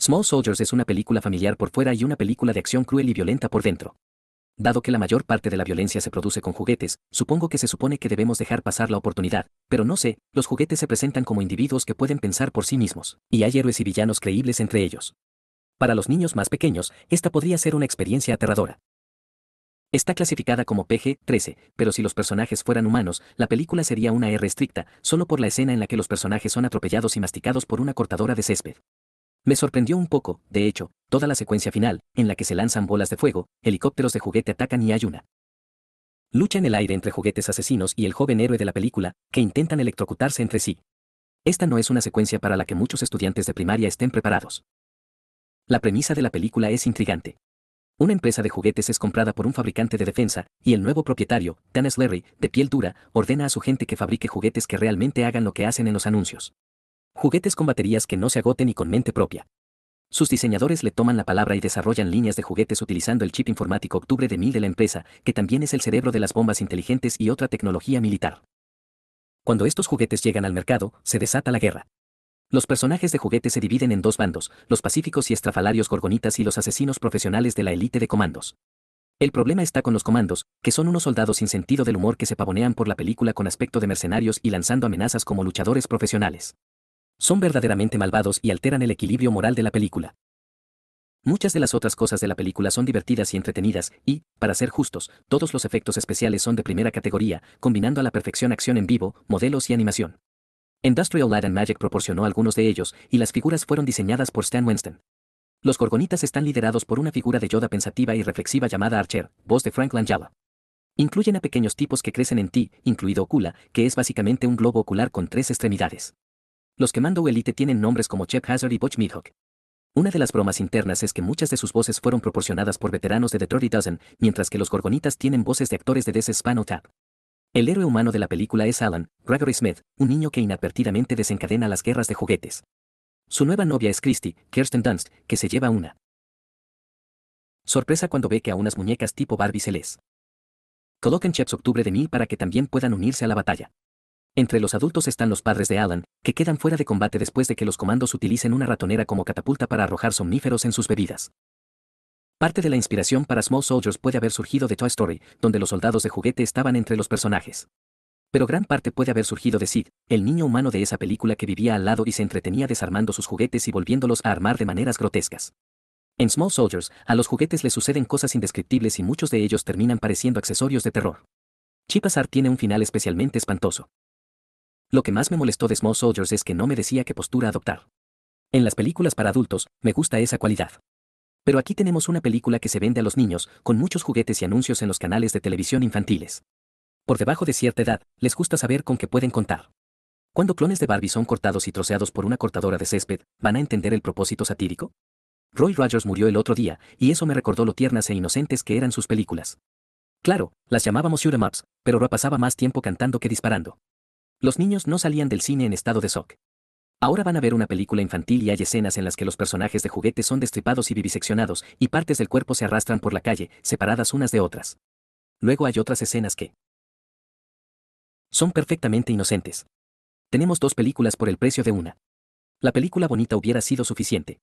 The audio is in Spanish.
Small Soldiers es una película familiar por fuera y una película de acción cruel y violenta por dentro. Dado que la mayor parte de la violencia se produce con juguetes, supongo que se supone que debemos dejar pasar la oportunidad, pero no sé, los juguetes se presentan como individuos que pueden pensar por sí mismos, y hay héroes y villanos creíbles entre ellos. Para los niños más pequeños, esta podría ser una experiencia aterradora. Está clasificada como PG-13, pero si los personajes fueran humanos, la película sería una R estricta, solo por la escena en la que los personajes son atropellados y masticados por una cortadora de césped. Me sorprendió un poco, de hecho, toda la secuencia final, en la que se lanzan bolas de fuego, helicópteros de juguete atacan y hay una. Lucha en el aire entre juguetes asesinos y el joven héroe de la película, que intentan electrocutarse entre sí. Esta no es una secuencia para la que muchos estudiantes de primaria estén preparados. La premisa de la película es intrigante. Una empresa de juguetes es comprada por un fabricante de defensa, y el nuevo propietario, Dennis Larry, de piel dura, ordena a su gente que fabrique juguetes que realmente hagan lo que hacen en los anuncios. Juguetes con baterías que no se agoten y con mente propia. Sus diseñadores le toman la palabra y desarrollan líneas de juguetes utilizando el chip informático Octubre de 1000 de la empresa, que también es el cerebro de las bombas inteligentes y otra tecnología militar. Cuando estos juguetes llegan al mercado, se desata la guerra. Los personajes de juguetes se dividen en dos bandos, los pacíficos y estrafalarios gorgonitas y los asesinos profesionales de la élite de comandos. El problema está con los comandos, que son unos soldados sin sentido del humor que se pavonean por la película con aspecto de mercenarios y lanzando amenazas como luchadores profesionales. Son verdaderamente malvados y alteran el equilibrio moral de la película. Muchas de las otras cosas de la película son divertidas y entretenidas, y, para ser justos, todos los efectos especiales son de primera categoría, combinando a la perfección acción en vivo, modelos y animación. Industrial Light and Magic proporcionó algunos de ellos, y las figuras fueron diseñadas por Stan Winston. Los gorgonitas están liderados por una figura de Yoda pensativa y reflexiva llamada Archer, voz de Franklin Langella. Incluyen a pequeños tipos que crecen en ti, incluido Ocula, que es básicamente un globo ocular con tres extremidades. Los que Mando Elite tienen nombres como Chef Hazard y Butch Meadhawk. Una de las bromas internas es que muchas de sus voces fueron proporcionadas por veteranos de The Dirty Dozen, mientras que los gorgonitas tienen voces de actores de This Spinal Tap. El héroe humano de la película es Alan, Gregory Smith, un niño que inadvertidamente desencadena las guerras de juguetes. Su nueva novia es Christy, Kirsten Dunst, que se lleva una sorpresa cuando ve que a unas muñecas tipo Barbie se les coloquen Cheps Octubre de Mil para que también puedan unirse a la batalla. Entre los adultos están los padres de Alan, que quedan fuera de combate después de que los comandos utilicen una ratonera como catapulta para arrojar somníferos en sus bebidas. Parte de la inspiración para Small Soldiers puede haber surgido de Toy Story, donde los soldados de juguete estaban entre los personajes. Pero gran parte puede haber surgido de Sid, el niño humano de esa película que vivía al lado y se entretenía desarmando sus juguetes y volviéndolos a armar de maneras grotescas. En Small Soldiers, a los juguetes les suceden cosas indescriptibles y muchos de ellos terminan pareciendo accesorios de terror. Chipazar tiene un final especialmente espantoso. Lo que más me molestó de Small Soldiers es que no me decía qué postura adoptar. En las películas para adultos, me gusta esa cualidad. Pero aquí tenemos una película que se vende a los niños, con muchos juguetes y anuncios en los canales de televisión infantiles. Por debajo de cierta edad, les gusta saber con qué pueden contar. Cuando clones de Barbie son cortados y troceados por una cortadora de césped, ¿van a entender el propósito satírico? Roy Rogers murió el otro día, y eso me recordó lo tiernas e inocentes que eran sus películas. Claro, las llamábamos shoot ups, pero Roa pasaba más tiempo cantando que disparando. Los niños no salían del cine en estado de shock. Ahora van a ver una película infantil y hay escenas en las que los personajes de juguete son destripados y viviseccionados, y partes del cuerpo se arrastran por la calle, separadas unas de otras. Luego hay otras escenas que son perfectamente inocentes. Tenemos dos películas por el precio de una. La película bonita hubiera sido suficiente.